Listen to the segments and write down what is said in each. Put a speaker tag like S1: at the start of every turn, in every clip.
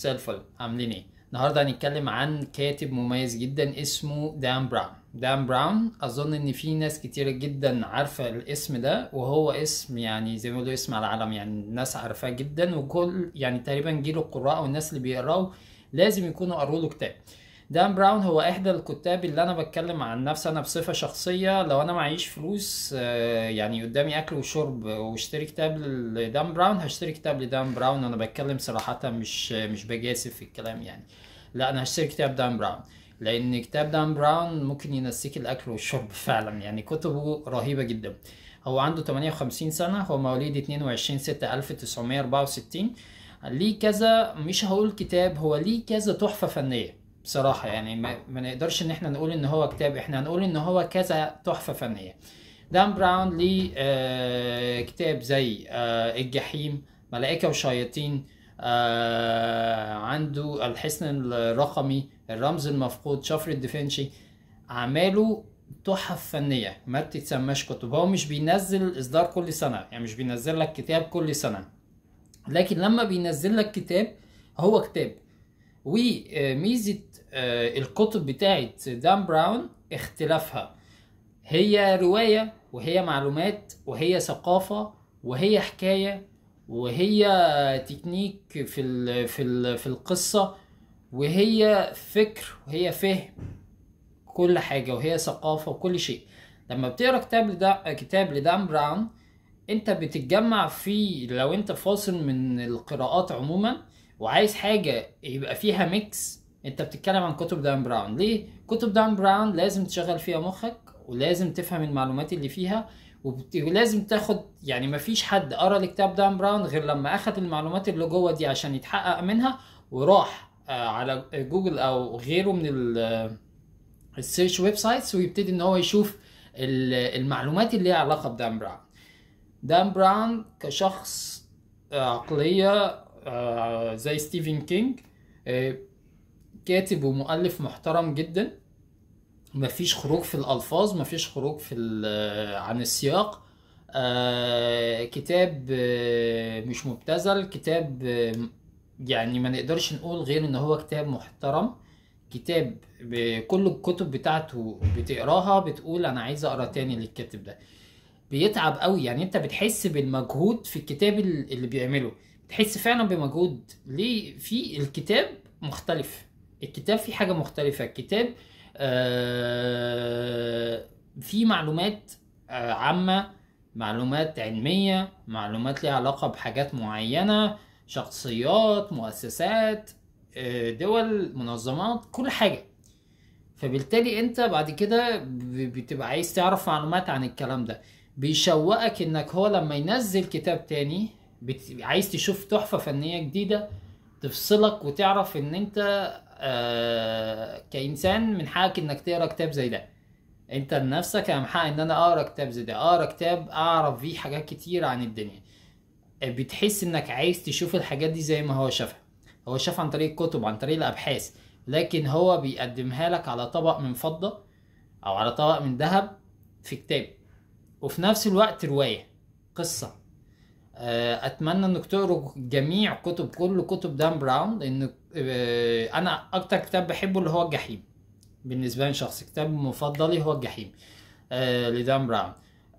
S1: مساء الفل عاملين ايه النهارده هنتكلم عن كاتب مميز جدا اسمه دان براون دان براون اظن ان في ناس كتير جدا عارفه الاسم ده وهو اسم يعني زي ما بيقولوا اسم على العالم يعني الناس عارفاه جدا وكل يعني تقريبا جيل القراء والناس اللي بيقراوا لازم يكونوا قروا له كتاب دان براون هو احدى الكتاب اللي انا بتكلم عن نفسي انا بصفه شخصيه لو انا معيش فلوس آه، يعني قدامي اكل وشرب واشتري كتاب لدان براون هشتري كتاب لدان براون انا بتكلم صراحه مش مش بجاسف في الكلام يعني لا انا هشتري كتاب دان براون لان كتاب دان براون ممكن ينسيك الاكل والشرب فعلا يعني كتبه رهيبه جدا هو عنده 58 سنه هو مواليد 22 6 1964 ليه كذا مش هقول كتاب هو ليه كذا تحفه فنيه بصراحه آه. يعني ما, ما نقدرش ان احنا نقول ان هو كتاب احنا هنقول ان هو كذا تحفه فنيه دان براون ليه آه كتاب زي آه الجحيم ملائكه وشياطين آه عنده الحصن الرقمي الرمز المفقود شفر دافنشي اعماله تحف فنيه ما بتتسماش كتب هو مش بينزل اصدار كل سنه يعني مش بينزل لك كتاب كل سنه لكن لما بينزل لك كتاب هو كتاب وميزه آه، الكتب بتاعه دان براون اختلافها هي روايه وهي معلومات وهي ثقافه وهي حكايه وهي تكنيك في ال في ال في القصه وهي فكر وهي فهم كل حاجه وهي ثقافه وكل شيء لما بتقرا كتاب لدا كتاب لدان براون انت بتتجمع في لو انت فاصل من القراءات عموما وعايز حاجه يبقى فيها ميكس انت بتتكلم عن كتب دان براون ليه كتب دان براون لازم تشغل فيها مخك ولازم تفهم المعلومات اللي فيها وبت... ولازم تاخد يعني مفيش حد قرا الكتاب دان براون غير لما اخد المعلومات اللي جوه دي عشان يتحقق منها وراح آه، على جوجل او غيره من السيرش ويب سايتس ويبتدي ان هو يشوف المعلومات اللي ليها علاقه بدان براون دان براون كشخص آه، عقليه آه، زي ستيفن كينج آه، كاتب ومؤلف محترم جدا مفيش خروج في الألفاظ مفيش خروج في آه، عن السياق كتاب مش مبتذل كتاب يعني ما نقدرش نقول غير ان هو كتاب محترم كتاب كل الكتب بتاعته بتقراها بتقول انا عايز اقرا تاني للكاتب ده بيتعب قوي يعني انت بتحس بالمجهود في الكتاب اللي بيعمله تحس فعلا بمجهود ليه في الكتاب مختلف الكتاب فيه حاجه مختلفه الكتاب آه في معلومات آه، عامه معلومات علميه معلومات ليها علاقه بحاجات معينه شخصيات مؤسسات آه، دول منظمات كل حاجه فبالتالي انت بعد كده بتبقى عايز تعرف معلومات عن الكلام ده بيشوقك انك هو لما ينزل كتاب تاني بت... عايز تشوف تحفه فنيه جديده تفصلك وتعرف ان انت آه كانسان من حقك انك تقرا كتاب زي ده انت لنفسك يا من ان انا اقرا كتاب زي ده اقرا كتاب اعرف فيه حاجات كتير عن الدنيا بتحس انك عايز تشوف الحاجات دي زي ما هو شافها هو شاف عن طريق الكتب عن طريق الابحاث لكن هو بيقدمها لك على طبق من فضه او على طبق من ذهب في كتاب وفي نفس الوقت روايه قصه آه، اتمنى انك تقروا جميع كتب كل كتب دان براون لان آه، انا اكتر كتاب بحبه اللي هو الجحيم بالنسبه لي شخص كتاب مفضلي هو الجحيم آه، لدان براون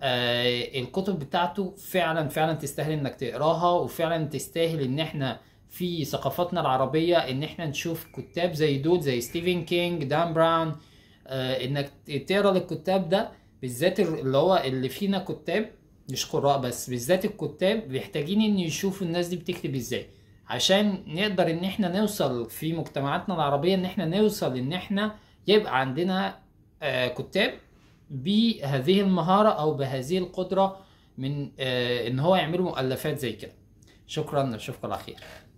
S1: الكتب بتاعته فعلا فعلا تستاهل انك تقراها وفعلا تستاهل ان احنا في ثقافتنا العربيه ان احنا نشوف كتاب زي دول زي ستيفن كينج دان براون انك تقرا للكتاب ده بالذات اللي هو اللي فينا كتاب مش قراء بس بالذات الكتاب محتاجين ان يشوفوا الناس دي بتكتب ازاي عشان نقدر ان احنا نوصل في مجتمعاتنا العربية ان احنا نوصل ان احنا يبقى عندنا آه، كتاب بهذه المهارة او بهذه القدرة من آه، ان هو يعملوا مؤلفات زي كده شكرا نشوفكم على خير